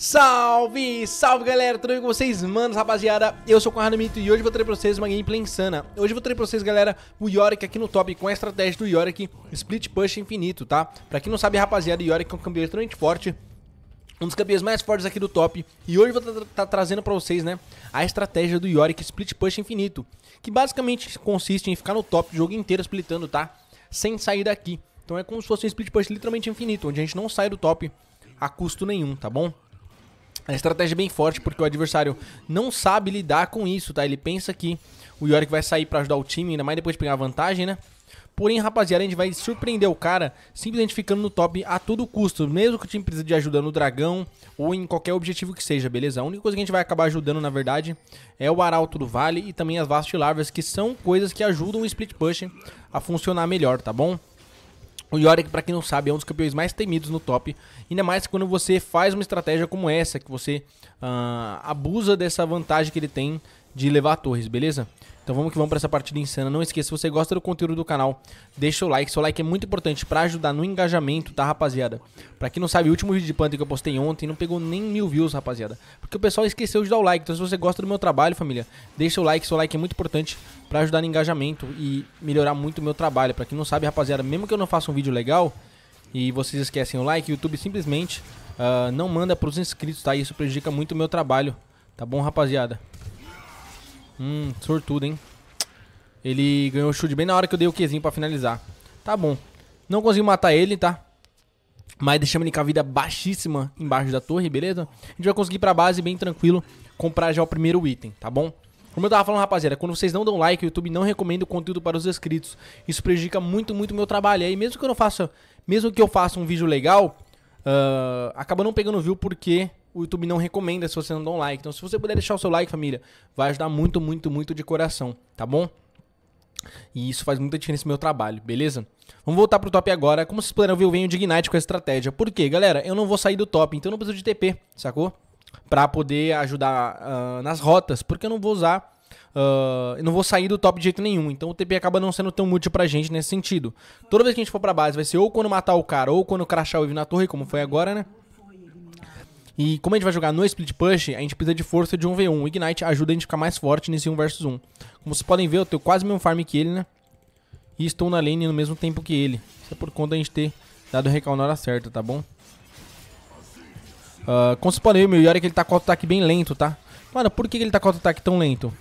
Salve, salve galera, tudo bem com vocês? Manos, rapaziada, eu sou o Conrado Mito e hoje vou trazer pra vocês uma gameplay insana Hoje vou trazer pra vocês, galera, o Yorick aqui no top com a estratégia do Yorick Split Push Infinito, tá? Pra quem não sabe, rapaziada, o Yorick é um campeão extremamente forte um dos campeões mais fortes aqui do top. E hoje vou estar tá, tá trazendo para vocês, né, a estratégia do Yorick Split Push Infinito, que basicamente consiste em ficar no top o jogo inteiro splitando, tá? Sem sair daqui. Então é como se fosse um split push literalmente infinito, onde a gente não sai do top a custo nenhum, tá bom? A estratégia é bem forte porque o adversário não sabe lidar com isso, tá? Ele pensa que o Yorick vai sair para ajudar o time, ainda mais depois de pegar vantagem, né? Porém, rapaziada, a gente vai surpreender o cara simplesmente ficando no top a todo custo. Mesmo que o time precise de ajuda no dragão ou em qualquer objetivo que seja, beleza? A única coisa que a gente vai acabar ajudando, na verdade, é o Arauto do Vale e também as Vastas Larvas, que são coisas que ajudam o Split Push a funcionar melhor, tá bom? O Yorick, para quem não sabe, é um dos campeões mais temidos no top, ainda mais quando você faz uma estratégia como essa, que você uh, abusa dessa vantagem que ele tem de levar torres, beleza? Então vamos que vamos para essa partida insana. Não esqueça, se você gosta do conteúdo do canal, deixa o like. Seu like é muito importante para ajudar no engajamento, tá, rapaziada? Para quem não sabe, o último vídeo de Panther que eu postei ontem não pegou nem mil views, rapaziada. Porque o pessoal esqueceu de dar o like. Então se você gosta do meu trabalho, família, deixa o like. Seu like é muito importante para ajudar no engajamento e melhorar muito o meu trabalho. Para quem não sabe, rapaziada, mesmo que eu não faça um vídeo legal e vocês esquecem o like, o YouTube simplesmente uh, não manda para os inscritos, tá? Isso prejudica muito o meu trabalho. Tá bom, rapaziada? Hum, sortudo, hein? Ele ganhou o chute bem na hora que eu dei o Qzinho pra finalizar. Tá bom. Não consegui matar ele, tá? Mas deixamos ele com a vida baixíssima embaixo da torre, beleza? A gente vai conseguir ir pra base bem tranquilo, comprar já o primeiro item, tá bom? Como eu tava falando, rapaziada, quando vocês não dão like, o YouTube não recomenda o conteúdo para os inscritos. Isso prejudica muito, muito o meu trabalho. E aí, mesmo que eu não faça, mesmo que eu faça um vídeo legal, uh, acaba não pegando view porque o YouTube não recomenda se você não dá um like. Então, se você puder deixar o seu like, família, vai ajudar muito, muito, muito de coração, tá bom? E isso faz muita diferença no meu trabalho, beleza? Vamos voltar pro top agora. Como vocês puderam ver, eu venho de Ignite com a estratégia. Por quê, galera? Eu não vou sair do top, então eu não preciso de TP, sacou? Pra poder ajudar uh, nas rotas, porque eu não vou usar... Uh, eu não vou sair do top de jeito nenhum, então o TP acaba não sendo tão útil pra gente nesse sentido. Toda vez que a gente for pra base, vai ser ou quando matar o cara, ou quando crachar o Eve na torre, como foi agora, né? E como a gente vai jogar no split push, a gente precisa de força de 1v1. O Ignite ajuda a gente a ficar mais forte nesse 1 versus 1. Como vocês podem ver, eu tenho quase o mesmo farm que ele, né? E estou na lane no mesmo tempo que ele. Isso é por conta da gente ter dado o recal na hora certa, tá bom? Uh, como vocês podem ver, meu Yorick ele tá com o ataque bem lento, tá? Mano, por que ele tá com o ataque tão lento?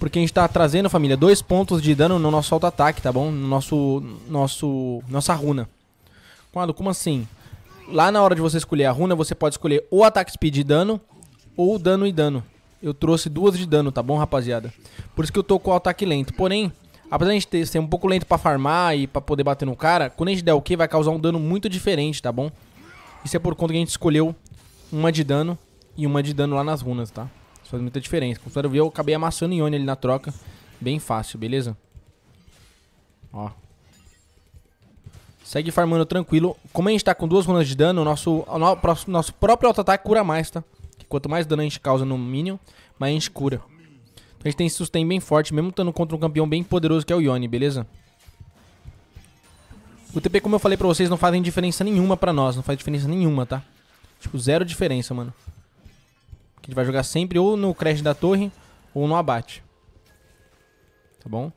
Porque a gente tá trazendo, família, dois pontos de dano no nosso auto-ataque, tá bom? No nosso, nosso, nossa runa. Mano, como assim? Lá na hora de você escolher a runa, você pode escolher ou ataque speed e dano, ou dano e dano. Eu trouxe duas de dano, tá bom, rapaziada? Por isso que eu tô com o ataque lento. Porém, apesar de a gente ser um pouco lento pra farmar e pra poder bater no cara, quando a gente der o Q vai causar um dano muito diferente, tá bom? Isso é por conta que a gente escolheu uma de dano e uma de dano lá nas runas, tá? Isso faz muita diferença. Como vocês ver, eu acabei amassando Ione ali na troca. Bem fácil, beleza? Ó, Segue farmando tranquilo. Como a gente tá com duas runas de dano, o nosso, o nosso próprio auto-ataque cura mais, tá? Quanto mais dano a gente causa no minion, mais a gente cura. Então a gente tem esse sustain bem forte, mesmo estando contra um campeão bem poderoso que é o Yone, beleza? O TP, como eu falei pra vocês, não fazem diferença nenhuma pra nós. Não faz diferença nenhuma, tá? Tipo, zero diferença, mano. a gente vai jogar sempre ou no crash da torre ou no abate. Tá bom?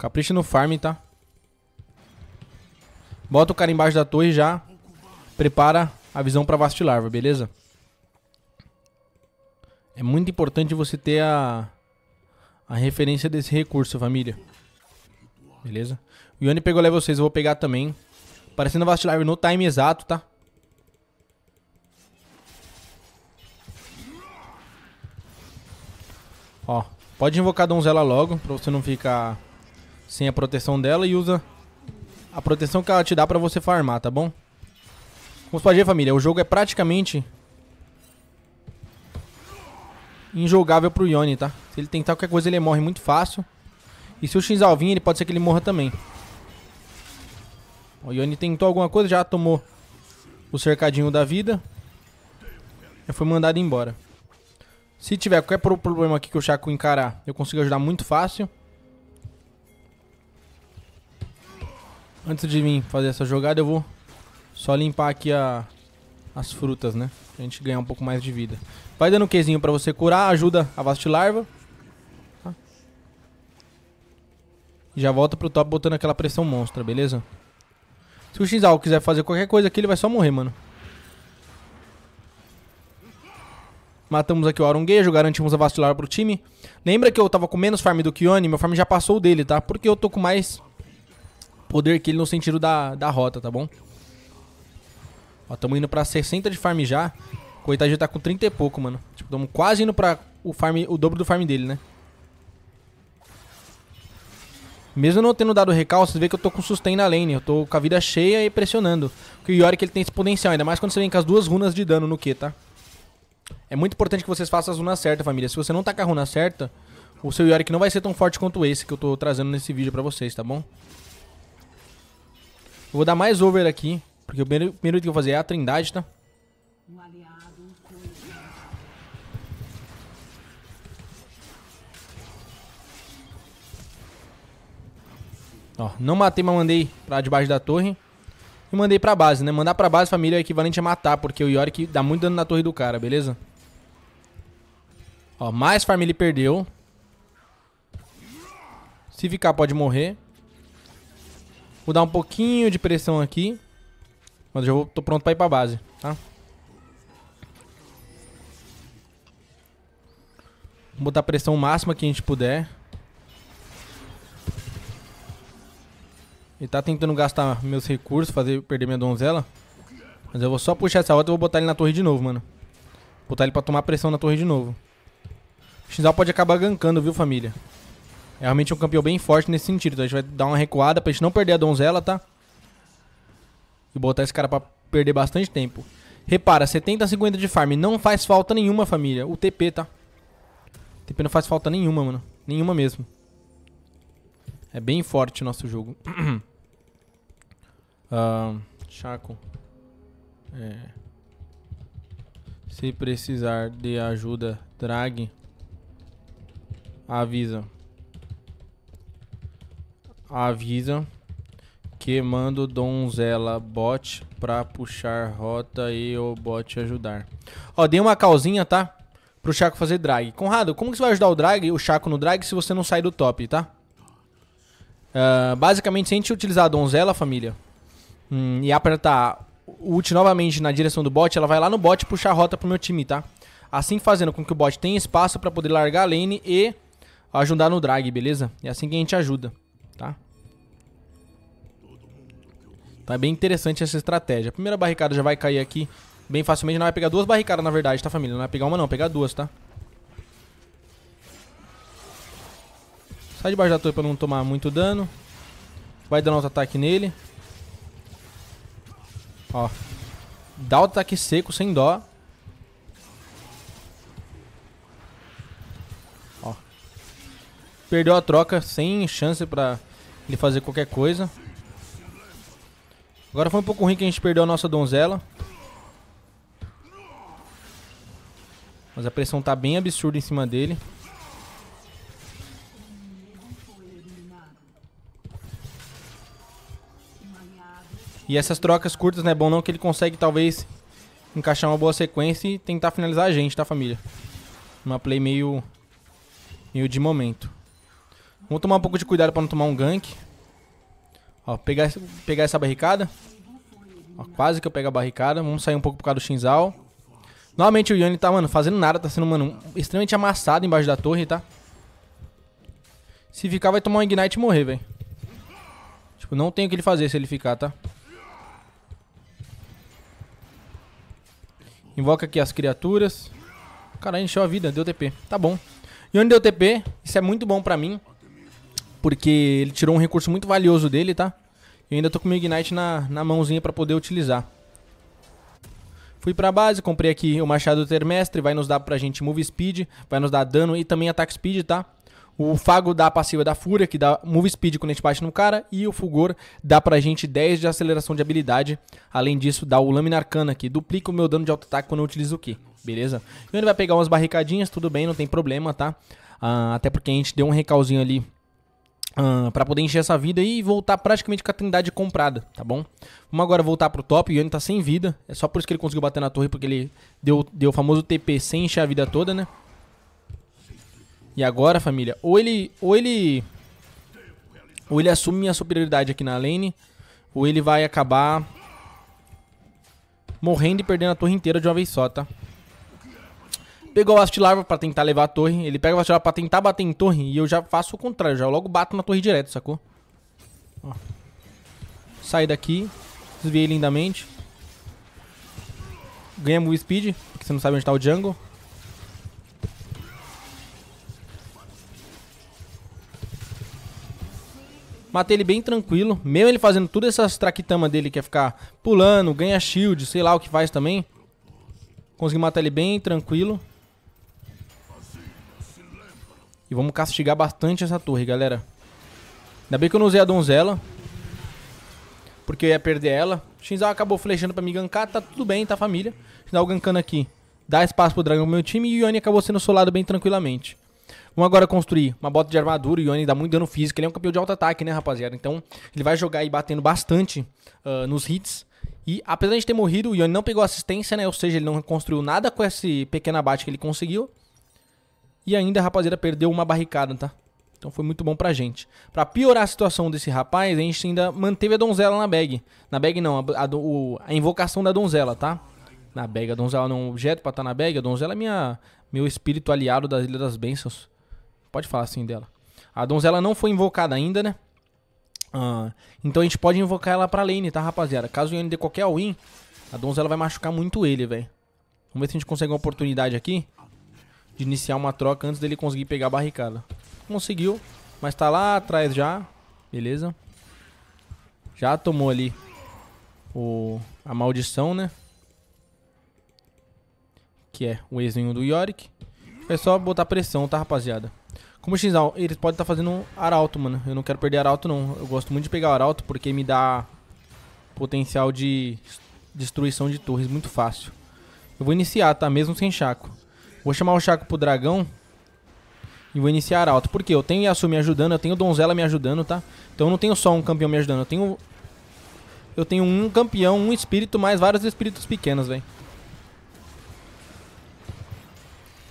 Capricha no farm, tá? Bota o cara embaixo da torre já. Prepara a visão pra vastilarva, beleza? É muito importante você ter a, a referência desse recurso, família. Beleza? O Yoni pegou level 6, eu vou pegar também. Parecendo vastilarva no time exato, tá? Ó, pode invocar a donzela logo, pra você não ficar sem a proteção dela e usa a proteção que ela te dá pra você farmar, tá bom? Vamos fazer, família. O jogo é praticamente injogável pro Yone, tá? Se ele tentar qualquer coisa, ele morre muito fácil. E se o Shinzal vir, ele pode ser que ele morra também. O Yone tentou alguma coisa, já tomou o cercadinho da vida. Já foi mandado embora. Se tiver qualquer problema aqui que o Shaco encarar, eu consigo ajudar muito fácil. Antes de vir fazer essa jogada, eu vou só limpar aqui a, as frutas, né? Pra gente ganhar um pouco mais de vida. Vai dando um quezinho pra você curar, ajuda a vastilarva. Tá? E já volta pro top botando aquela pressão monstra, beleza? Se o Xizal quiser fazer qualquer coisa aqui, ele vai só morrer, mano. Matamos aqui o Aronguejo, garantimos a vastilar pro time. Lembra que eu tava com menos farm do Kione? Meu farm já passou o dele, tá? Porque eu tô com mais poder que ele no sentido da, da rota, tá bom? Ó, tamo indo pra 60 de farm já. Coitado já tá com 30 e pouco, mano. Tipo, tamo quase indo pra o, farm, o dobro do farm dele, né? Mesmo não tendo dado recalço, você vê que eu tô com sustain na lane. Eu tô com a vida cheia e pressionando. Porque o Yorick ele tem esse potencial, ainda mais quando você vem com as duas runas de dano no Q, tá? É muito importante que vocês façam as runas certas, família. Se você não tá com a runa certa, o seu Yorick não vai ser tão forte quanto esse que eu tô trazendo nesse vídeo pra vocês, tá bom? Eu vou dar mais over aqui, porque o primeiro, primeiro que eu vou fazer é a trindade, tá? Ó, não matei, mas mandei pra debaixo da torre. E mandei pra base, né? Mandar pra base, família, é equivalente a matar, porque o Yorick dá muito dano na torre do cara, beleza? Ó, mais farm ele perdeu. Se ficar, pode morrer. Vou dar um pouquinho de pressão aqui. Mas já vou, tô pronto pra ir pra base, tá? Vou botar a pressão máxima que a gente puder. Ele tá tentando gastar meus recursos, fazer perder minha donzela. Mas eu vou só puxar essa outra e vou botar ele na torre de novo, mano. Botar ele pra tomar pressão na torre de novo. O Xinzal pode acabar gankando, viu, família? Realmente é um campeão bem forte nesse sentido. Então a gente vai dar uma recuada pra gente não perder a donzela, tá? E botar esse cara pra perder bastante tempo. Repara, 70 a 50 de farm. Não faz falta nenhuma, família. O TP, tá? O TP não faz falta nenhuma, mano. Nenhuma mesmo. É bem forte o nosso jogo. uh, Chaco. É. Se precisar de ajuda, drag. Avisa avisa que mando donzela bot pra puxar rota e o bot ajudar. Ó, dei uma calzinha, tá? Pro Chaco fazer drag. Conrado, como que você vai ajudar o drag, o Chaco no drag, se você não sair do top, tá? Uh, basicamente, se a gente utilizar a donzela, família, hum, e apertar ult novamente na direção do bot, ela vai lá no bot puxar a rota pro meu time, tá? Assim fazendo com que o bot tenha espaço pra poder largar a lane e ajudar no drag, beleza? É assim que a gente ajuda tá? Tá bem interessante essa estratégia. A primeira barricada já vai cair aqui bem facilmente. Não vai pegar duas barricadas, na verdade, tá, família? Não vai pegar uma, não. Vai pegar duas, tá? Sai debaixo da torre pra não tomar muito dano. Vai dando outro ataque nele. Ó. Dá o ataque seco, sem dó. Ó. Perdeu a troca, sem chance pra ele fazer qualquer coisa. Agora foi um pouco ruim que a gente perdeu a nossa donzela. Mas a pressão tá bem absurda em cima dele. E essas trocas curtas, não né, é Bom não que ele consegue, talvez, encaixar uma boa sequência e tentar finalizar a gente, tá, família? Uma play meio... Meio de momento. Vamos tomar um pouco de cuidado pra não tomar um gank. Ó, pegar, pegar essa barricada. Ó, quase que eu pego a barricada. Vamos sair um pouco por causa do Shinzal. Novamente o Yone tá, mano, fazendo nada. Tá sendo, mano, extremamente amassado embaixo da torre, tá? Se ficar, vai tomar um Ignite e morrer, velho. Tipo, não tem o que ele fazer se ele ficar, tá? Invoca aqui as criaturas. Caralho, encheu a vida. Deu TP. Tá bom. Yone deu TP. Isso é muito bom pra mim. Porque ele tirou um recurso muito valioso dele, tá? E ainda tô com o meu Ignite na, na mãozinha pra poder utilizar. Fui pra base, comprei aqui o Machado Termestre, vai nos dar pra gente move speed, vai nos dar dano e também ataque speed, tá? O Fago dá a passiva da Fúria, que dá move speed quando a gente bate no cara, e o Fulgor dá pra gente 10 de aceleração de habilidade. Além disso, dá o Lâmina Arcana, que duplica o meu dano de auto-ataque quando eu utilizo o Ki, beleza? E ele vai pegar umas barricadinhas, tudo bem, não tem problema, tá? Ah, até porque a gente deu um recalzinho ali Uh, para poder encher essa vida e voltar praticamente com a trindade comprada, tá bom? Vamos agora voltar pro top. O Yone tá sem vida. É só por isso que ele conseguiu bater na torre, porque ele deu, deu o famoso TP sem encher a vida toda, né? E agora, família, ou ele. Ou ele. Ou ele assume minha superioridade aqui na lane, ou ele vai acabar morrendo e perdendo a torre inteira de uma vez só, tá? Pegou o larva pra tentar levar a torre. Ele pega o larva pra tentar bater em torre. E eu já faço o contrário. Já logo bato na torre direto, sacou? Ó. Sai daqui. Desviei lindamente. Ganha move speed. Porque você não sabe onde tá o jungle. Matei ele bem tranquilo. Mesmo ele fazendo todas essas traquitama dele, que é ficar pulando, ganha shield, sei lá o que faz também. Consegui matar ele bem tranquilo. E vamos castigar bastante essa torre, galera. Ainda bem que eu não usei a donzela. Porque eu ia perder ela. O Shinzawa acabou flechando pra me gankar. Tá tudo bem, tá família. Shinzawa gankando aqui. Dá espaço pro dragão pro meu time. E o Yone acabou sendo solado bem tranquilamente. Vamos agora construir uma bota de armadura. O Yone dá muito dano físico. Ele é um campeão de alto ataque, né, rapaziada? Então, ele vai jogar aí batendo bastante uh, nos hits. E apesar de ter morrido, o Yone não pegou assistência, né? Ou seja, ele não construiu nada com esse pequeno abate que ele conseguiu. E ainda a rapaziada perdeu uma barricada, tá? Então foi muito bom pra gente. Pra piorar a situação desse rapaz, a gente ainda manteve a donzela na bag. Na bag não, a, a, o, a invocação da donzela, tá? Na bag, a donzela não é um objeto pra estar tá na bag. A donzela é minha, meu espírito aliado da Ilha das Bênçãos. Pode falar assim dela. A donzela não foi invocada ainda, né? Ah, então a gente pode invocar ela pra lane, tá, rapaziada? Caso o dê qualquer win, a donzela vai machucar muito ele, velho. Vamos ver se a gente consegue uma oportunidade aqui de iniciar uma troca antes dele conseguir pegar a barricada. Conseguiu, mas tá lá atrás já. Beleza. Já tomou ali o, a maldição, né? Que é o exinho do Yorick. É só botar pressão, tá, rapaziada? Como o Xizal, eles podem estar tá fazendo arauto, mano. Eu não quero perder arauto, não. Eu gosto muito de pegar arauto porque me dá potencial de destruição de torres muito fácil. Eu vou iniciar, tá? Mesmo sem chaco. Vou chamar o Chaco pro dragão. E vou iniciar alto. Por quê? Eu tenho Yasuo me ajudando, eu tenho Donzela me ajudando, tá? Então eu não tenho só um campeão me ajudando, eu tenho... Eu tenho um campeão, um espírito, mais vários espíritos pequenos, velho.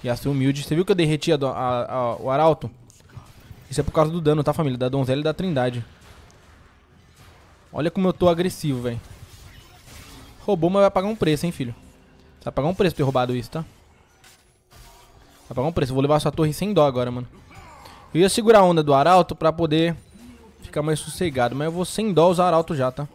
Yasuo humilde. Você viu que eu derreti a, a, a, o arauto? Isso é por causa do dano, tá, família? Da donzela e da trindade. Olha como eu tô agressivo, velho. Roubou, mas vai pagar um preço, hein, filho. vai pagar um preço por ter roubado isso, tá? Vai pagar um preço. vou levar sua torre sem dó agora, mano. Eu ia segurar a onda do arauto pra poder ficar mais sossegado. Mas eu vou sem dó usar arauto já, tá?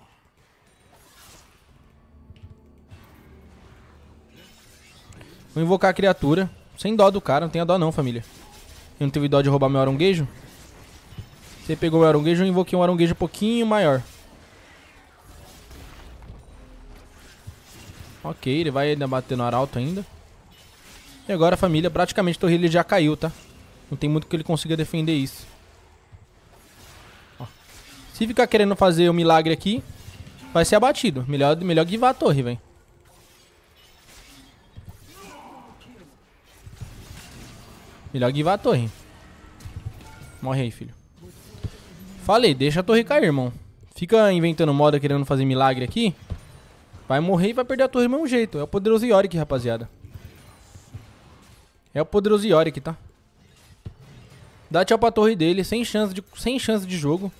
Vou invocar a criatura. Sem dó do cara. Não tenha dó não, família. Eu não teve dó de roubar meu aronguejo. Você pegou meu aronguejo. Eu invoquei um aronguejo um pouquinho maior. Ok, ele vai ainda bater no arauto ainda. E agora a família, praticamente Torrilha já caiu, tá? Não tem muito que ele consiga defender isso. Ó. Se ficar querendo fazer o um milagre aqui, vai ser abatido. Melhor, melhor guivar a torre, velho. Melhor guivar a torre. Morre aí, filho. Falei, deixa a torre cair, irmão. Fica inventando moda, querendo fazer milagre aqui. Vai morrer e vai perder a torre do mesmo jeito. É o poderoso Yorick, rapaziada. É o poderoso Yorick, tá? Dá tchau pra torre dele, sem chance de, sem chance de jogo.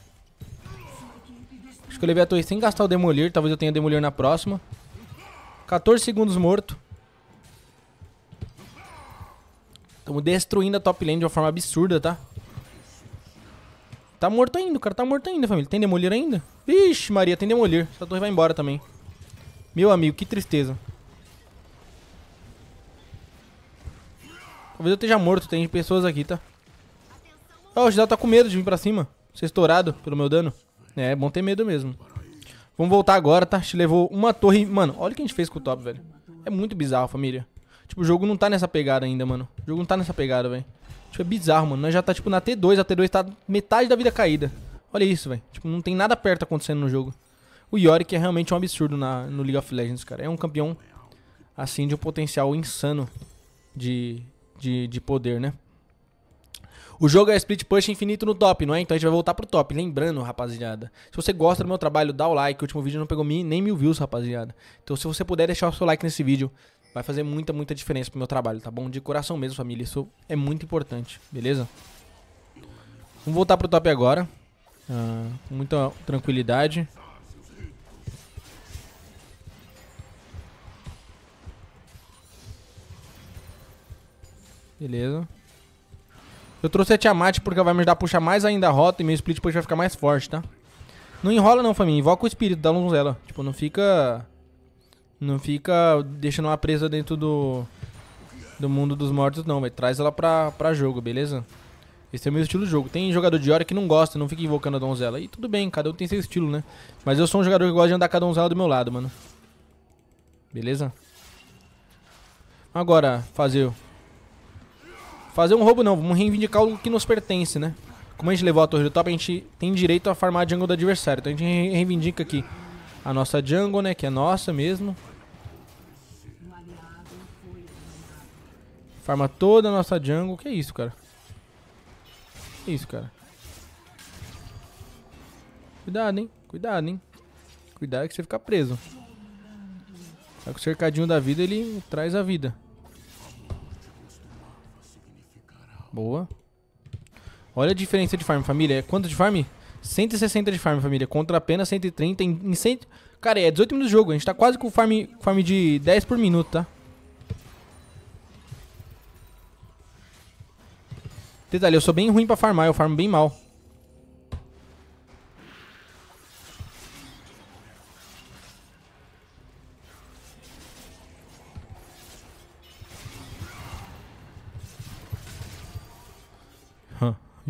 Acho que eu levei a torre sem gastar o demolir. Talvez eu tenha demolir na próxima. 14 segundos morto. Estamos destruindo a top lane de uma forma absurda, tá? Tá morto ainda, o cara tá morto ainda, família. Tem demolir ainda? Vixe, Maria, tem demolir. Essa torre vai embora também. Meu amigo, que tristeza. Talvez eu esteja morto, tem pessoas aqui, tá? Ó, oh, o Gisal tá com medo de vir pra cima. Ser estourado pelo meu dano. É, é bom ter medo mesmo. Vamos voltar agora, tá? A gente levou uma torre... Mano, olha o que a gente fez com o top, velho. É muito bizarro, família. Tipo, o jogo não tá nessa pegada ainda, mano. O jogo não tá nessa pegada, velho. Tipo, é bizarro, mano. Nós já tá, tipo, na T2. A T2 tá metade da vida caída. Olha isso, velho. Tipo, não tem nada perto acontecendo no jogo. O Yorick é realmente um absurdo na, no League of Legends, cara. É um campeão, assim, de um potencial insano de, de, de poder, né? O jogo é split push infinito no top, não é? Então a gente vai voltar pro top. Lembrando, rapaziada, se você gosta do meu trabalho, dá o like. O último vídeo não pegou nem mil views, rapaziada. Então se você puder deixar o seu like nesse vídeo, vai fazer muita, muita diferença pro meu trabalho, tá bom? De coração mesmo, família. Isso é muito importante, beleza? Vamos voltar pro top agora. Ah, com muita tranquilidade. Beleza. Eu trouxe a Tiamat porque ela vai me ajudar a puxar mais ainda a rota e meu split depois vai ficar mais forte, tá? Não enrola não, família. Invoca o espírito da donzela. Tipo, não fica... Não fica deixando ela presa dentro do... Do mundo dos mortos, não, mas Traz ela pra, pra jogo, beleza? Esse é o meu estilo de jogo. Tem jogador de hora que não gosta, não fica invocando a donzela. E tudo bem, cada um tem seu estilo, né? Mas eu sou um jogador que gosta de andar com a donzela do meu lado, mano. Beleza? Agora, fazer fazer um roubo não, vamos reivindicar algo que nos pertence, né? Como a gente levou a torre do top, a gente tem direito a farmar a jungle do adversário. Então a gente reivindica aqui a nossa jungle, né? Que é nossa mesmo. Farma toda a nossa jungle. Que isso, cara? Que isso, cara? Cuidado, hein? Cuidado, hein? Cuidado que você fica preso. Só tá que o cercadinho da vida, ele traz a vida. Boa. Olha a diferença de farm, família. É quanto de farm? 160 de farm, família. Contra apenas 130 em, em 100... Cara, é 18 minutos de jogo. A gente tá quase com farm, farm de 10 por minuto, tá? Detalhe, eu sou bem ruim pra farmar. Eu farmo bem mal.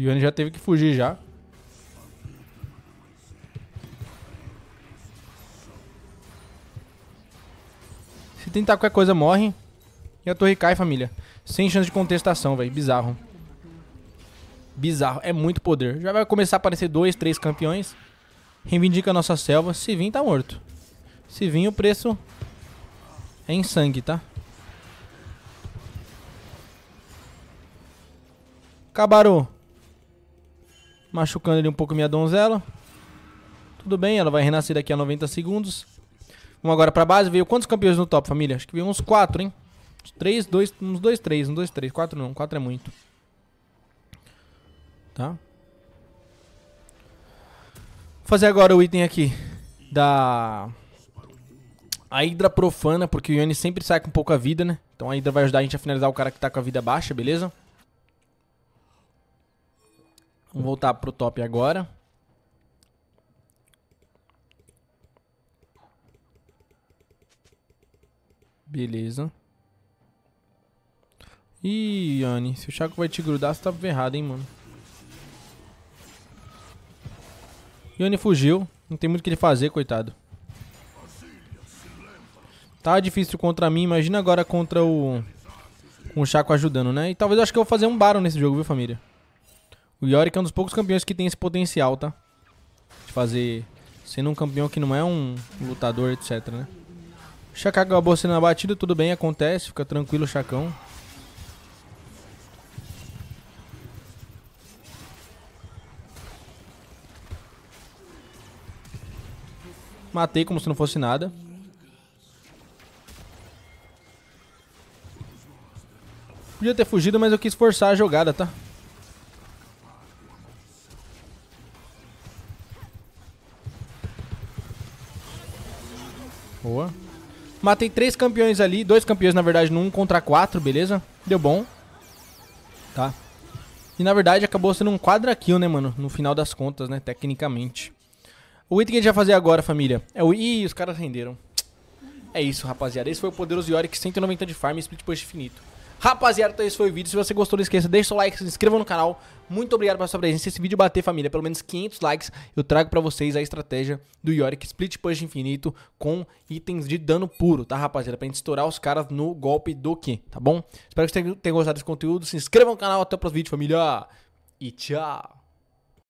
Yone já teve que fugir já. Se tentar qualquer coisa, morre. E a torre cai, família. Sem chance de contestação, velho. Bizarro. Bizarro. É muito poder. Já vai começar a aparecer dois, três campeões. Reivindica a nossa selva. Se vir, tá morto. Se vir, o preço é em sangue, tá? Acabaram machucando ali um pouco minha donzela. Tudo bem, ela vai renascer daqui a 90 segundos. Vamos agora pra base. Veio quantos campeões no top, família? Acho que veio uns 4, hein? Uns 3, 2, uns 2, 3. 1, 2, 3. 4 não, 4 é muito. Tá? Vou fazer agora o item aqui da... A Hydra profana, porque o Yone sempre sai com pouca vida, né? Então a Hydra vai ajudar a gente a finalizar o cara que tá com a vida baixa, beleza? Vamos voltar pro top agora. Beleza. Ih, Yanni, se o Chaco vai te grudar, você tá ferrado, hein, mano. Yanni fugiu. Não tem muito o que ele fazer, coitado. Tá difícil contra mim, imagina agora contra o... Com o Chaco ajudando, né? E talvez eu acho que eu vou fazer um Baron nesse jogo, viu, família? O Yorick é um dos poucos campeões que tem esse potencial, tá? De fazer. Sendo um campeão que não é um lutador, etc, né? O Chaka acabou sendo abatido, tudo bem, acontece, fica tranquilo, Chacão. Matei como se não fosse nada. Podia ter fugido, mas eu quis forçar a jogada, tá? Matei três campeões ali, dois campeões, na verdade, num contra quatro, beleza? Deu bom. Tá. E, na verdade, acabou sendo um quadra kill, né, mano? No final das contas, né, tecnicamente. O item que a gente vai fazer agora, família, é o... Ih, os caras renderam. É isso, rapaziada. Esse foi o Poderoso Yorick 190 de farm e split push infinito. Rapaziada, então esse foi o vídeo. Se você gostou, não esqueça, deixa seu like, se inscreva no canal. Muito obrigado pela sua presença. Se esse vídeo bater, família, pelo menos 500 likes, eu trago pra vocês a estratégia do Yorick Split Push Infinito com itens de dano puro, tá, rapaziada? Pra gente estourar os caras no golpe do Ki, tá bom? Espero que vocês tenham gostado desse conteúdo. Se inscreva no canal, até o próximo vídeo, família. E tchau!